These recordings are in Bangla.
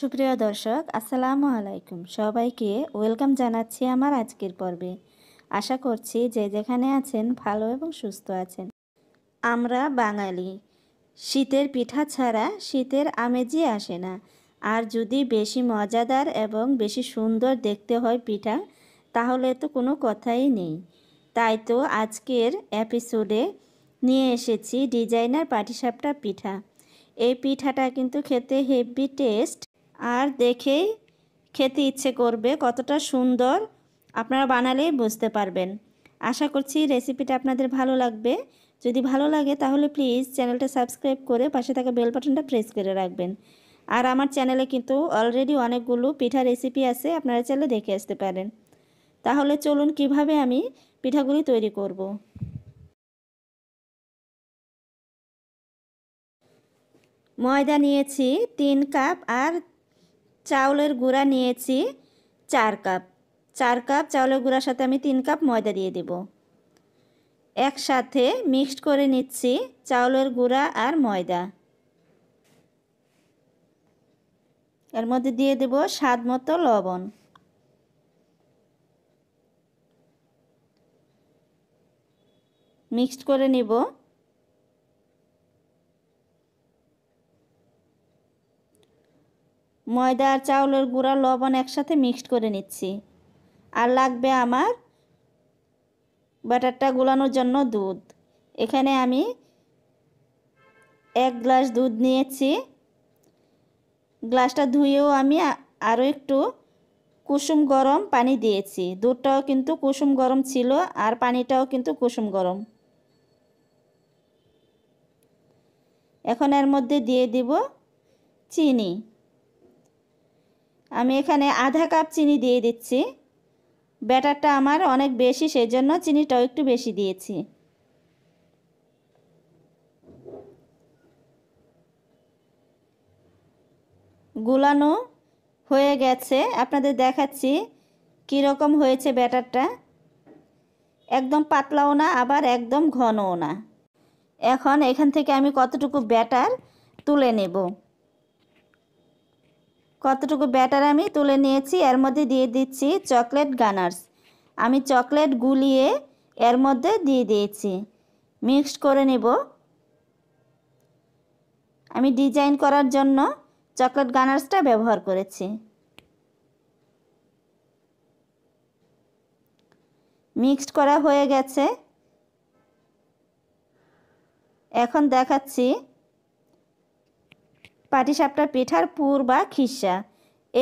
সুপ্রিয় দর্শক আসসালামু আলাইকুম সবাইকে ওয়েলকাম জানাচ্ছি আমার আজকের পর্বে আশা করছি যে যেখানে আছেন ভালো এবং সুস্থ আছেন আমরা বাঙালি শীতের পিঠা ছাড়া শীতের আমেজই আসে না আর যদি বেশি মজাদার এবং বেশি সুন্দর দেখতে হয় পিঠা তাহলে তো কোনো কথাই নেই তাই তো আজকের এপিসোডে নিয়ে এসেছি ডিজাইনার পাটিসাপটা পিঠা এই পিঠাটা কিন্তু খেতে হেভি টেস্ট আর দেখেই খেতে ইচ্ছে করবে কতটা সুন্দর আপনারা বানালেই বুঝতে পারবেন আশা করছি রেসিপিটা আপনাদের ভালো লাগবে যদি ভালো লাগে তাহলে প্লিজ চ্যানেলটা সাবস্ক্রাইব করে পাশে থাকা বেল বাটনটা প্রেস করে রাখবেন আর আমার চ্যানেলে কিন্তু অলরেডি অনেকগুলো পিঠা রেসিপি আছে আপনারা চাইলে দেখে আসতে পারেন তাহলে চলুন কিভাবে আমি পিঠাগুলি তৈরি করব। ময়দা নিয়েছি তিন কাপ আর চাউলের গুঁড়া নিয়েছি চার কাপ চার কাপ চাউলের গুঁড়ার সাথে আমি তিন কাপ ময়দা দিয়ে দেব একসাথে মিক্সড করে নিচ্ছি চাউলের গুঁড়া আর ময়দা এর মধ্যে দিয়ে দেব স্বাদ মতো লবণ মিক্সড করে নিব ময়দা আর চাউলের গুঁড়া লবণ একসাথে মিক্সড করে নিচ্ছি আর লাগবে আমার ব্যাটারটা গুলানোর জন্য দুধ এখানে আমি এক গ্লাস দুধ নিয়েছি গ্লাসটা ধুয়েও আমি আরও একটু কুসুম গরম পানি দিয়েছি দুধটাও কিন্তু কুসুম গরম ছিল আর পানিটাও কিন্তু কুসুম গরম এখন এর মধ্যে দিয়ে দিব চিনি আমি এখানে আধা কাপ চিনি দিয়ে দিচ্ছি ব্যাটারটা আমার অনেক বেশি সেই জন্য চিনিটাও একটু বেশি দিয়েছি গুলানো হয়ে গেছে আপনাদের দেখাচ্ছি কীরকম হয়েছে ব্যাটারটা একদম পাতলাও না আবার একদম ঘনও না এখন এখান থেকে আমি কতটুকু ব্যাটার তুলে নেব কতটুকু ব্যাটার আমি তুলে নিয়েছি এর মধ্যে দিয়ে দিচ্ছি চকলেট গানার্স আমি চকলেট গুলিয়ে এর মধ্যে দিয়ে দিয়েছি মিক্সড করে নেব আমি ডিজাইন করার জন্য চকলেট গানার্সটা ব্যবহার করেছি মিক্সড করা হয়ে গেছে এখন দেখাচ্ছি পাটিসাপটা পিঠার পুর বা খিসা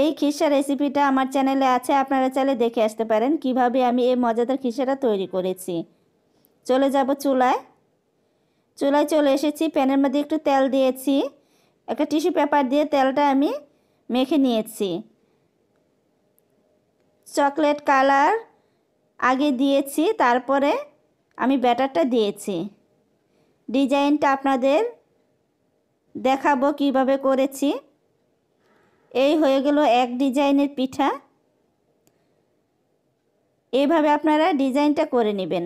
এই খিসা রেসিপিটা আমার চ্যানেলে আছে আপনারা চাইলে দেখে আসতে পারেন কিভাবে আমি এই মজাদার খিসাটা তৈরি করেছি চলে যাব চুলায় চুলায় চলে এসেছি প্যানের মধ্যে একটু তেল দিয়েছি একটা টিস্যু পেপার দিয়ে তেলটা আমি মেখে নিয়েছি চকলেট কালার আগে দিয়েছি তারপরে আমি ব্যাটারটা দিয়েছি ডিজাইনটা আপনাদের দেখাবো কিভাবে করেছি এই হয়ে গেল এক ডিজাইনের পিঠা এভাবে আপনারা ডিজাইনটা করে নেবেন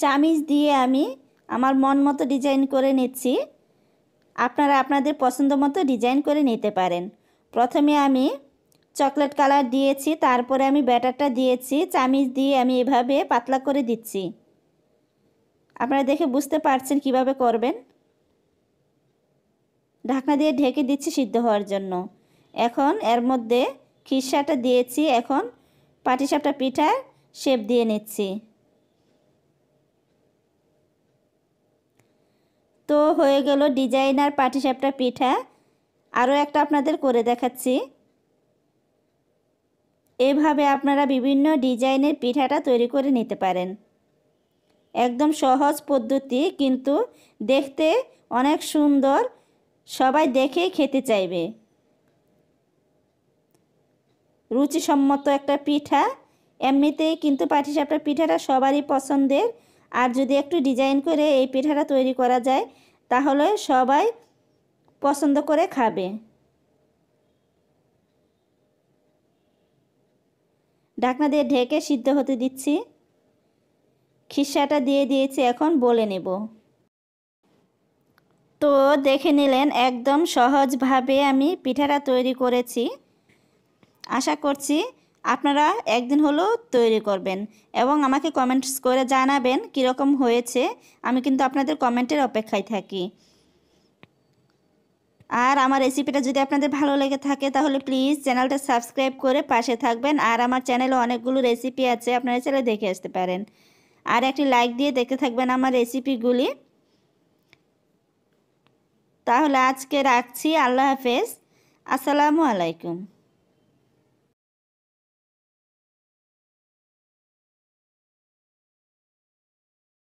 চামিচ দিয়ে আমি আমার মন মতো ডিজাইন করে নিচ্ছি আপনারা আপনাদের পছন্দ মতো ডিজাইন করে নিতে পারেন প্রথমে আমি চকলেট কালার দিয়েছি তারপরে আমি ব্যাটারটা দিয়েছি চামিচ দিয়ে আমি এভাবে পাতলা করে দিচ্ছি আপনারা দেখে বুঝতে পারছেন কিভাবে করবেন ঢাকনা দিয়ে ঢেকে দিচ্ছি সিদ্ধ হওয়ার জন্য এখন এর মধ্যে খিসাটা দিয়েছি এখন পাটিসাপটা পিঠা শেপ দিয়ে নিচ্ছি তো হয়ে গেল ডিজাইনার পাটিসাপটা পিঠা আরও একটা আপনাদের করে দেখাচ্ছি এভাবে আপনারা বিভিন্ন ডিজাইনের পিঠাটা তৈরি করে নিতে পারেন একদম সহজ পদ্ধতি কিন্তু দেখতে অনেক সুন্দর সবাই দেখে খেতে চাইবে রুচিসম্মত একটা পিঠা এমনিতেই কিন্তু পাটিসাপটা পিঠাটা সবারই পছন্দের আর যদি একটু ডিজাইন করে এই পিঠাটা তৈরি করা যায় তাহলে সবাই পছন্দ করে খাবে ঢাকনা দিয়ে ঢেকে সিদ্ধ হতে দিচ্ছি খিসাটা দিয়ে দিয়েছি এখন বলে নেব তো দেখে নিলেন একদম সহজভাবে আমি পিঠাটা তৈরি করেছি আশা করছি আপনারা একদিন হলো তৈরি করবেন এবং আমাকে কমেন্টস করে জানাবেন কীরকম হয়েছে আমি কিন্তু আপনাদের কমেন্টের অপেক্ষায় থাকি আর আমার রেসিপিটা যদি আপনাদের ভালো লেগে থাকে তাহলে প্লিজ চ্যানেলটা সাবস্ক্রাইব করে পাশে থাকবেন আর আমার চ্যানেলে অনেকগুলো রেসিপি আছে আপনারা চ্যানেলে দেখে আসতে পারেন আর একটি লাইক দিয়ে দেখতে থাকবেন আমার রেসিপিগুলি তাহলে আজকে রাখছি আল্লাহ হাফেজ আসসালামু আলাইকুম